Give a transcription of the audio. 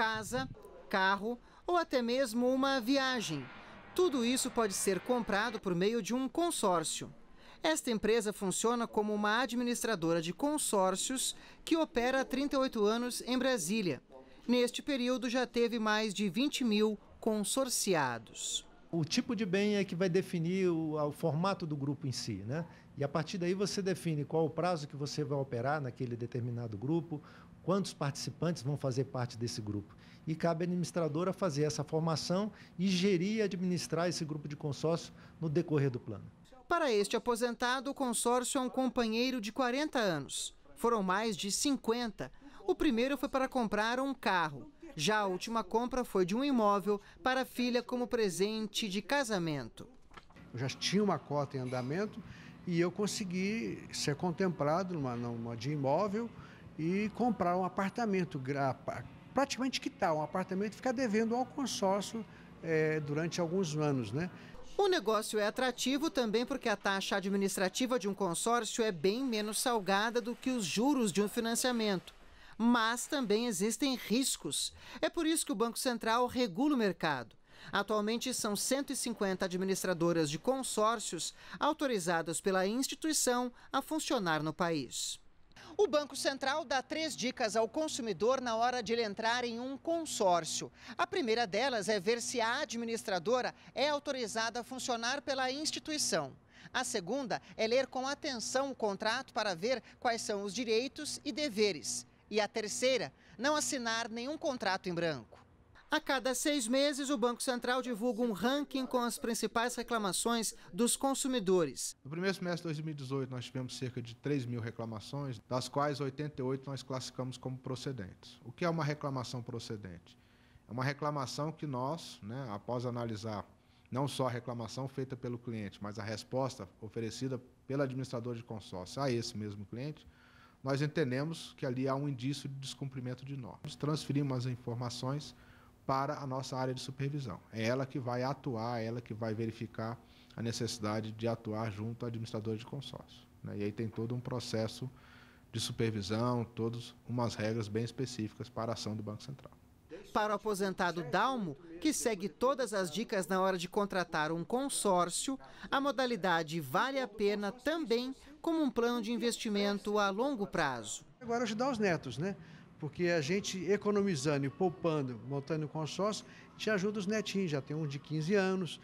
casa, carro ou até mesmo uma viagem. Tudo isso pode ser comprado por meio de um consórcio. Esta empresa funciona como uma administradora de consórcios que opera há 38 anos em Brasília. Neste período já teve mais de 20 mil consorciados o tipo de bem é que vai definir o, o, formato do grupo em si, né? E a partir daí você define qual o prazo que você vai operar naquele determinado grupo, quantos participantes vão fazer parte desse grupo. E cabe à administradora fazer essa formação e gerir e administrar esse grupo de consórcio no decorrer do plano. Para este aposentado, o consórcio é um companheiro de 40 anos. Foram mais de 50. O primeiro foi para comprar um carro. Já a última compra foi de um imóvel para a filha como presente de casamento. Eu já tinha uma cota em andamento e eu consegui ser contemplado numa, numa de imóvel e comprar um apartamento, praticamente quitar um apartamento e ficar devendo ao consórcio é, durante alguns anos. Né? O negócio é atrativo também porque a taxa administrativa de um consórcio é bem menos salgada do que os juros de um financiamento mas também existem riscos. É por isso que o Banco Central regula o mercado. Atualmente são 150 administradoras de consórcios autorizadas pela instituição a funcionar no país. O Banco Central dá três dicas ao consumidor na hora de ele entrar em um consórcio. A primeira delas é ver se a administradora é autorizada a funcionar pela instituição. A segunda é ler com atenção o contrato para ver quais são os direitos e deveres. E a terceira, não assinar nenhum contrato em branco. A cada seis meses, o Banco Central divulga um ranking com as principais reclamações dos consumidores. No primeiro semestre de 2018, nós tivemos cerca de 3 mil reclamações, das quais 88 nós classificamos como procedentes. O que é uma reclamação procedente? É uma reclamação que nós, né, após analisar não só a reclamação feita pelo cliente, mas a resposta oferecida pelo administrador de consórcio a esse mesmo cliente, nós entendemos que ali há um indício de descumprimento de normas. Transferimos as informações para a nossa área de supervisão. É ela que vai atuar, é ela que vai verificar a necessidade de atuar junto ao administrador de consórcio. Né? E aí tem todo um processo de supervisão, todas umas regras bem específicas para a ação do Banco Central. Para o aposentado Dalmo, que segue todas as dicas na hora de contratar um consórcio, a modalidade vale a pena também como um plano de investimento a longo prazo. Agora ajudar os netos, né? Porque a gente economizando e poupando, montando o consórcio, te ajuda os netinhos, já tem um de 15 anos,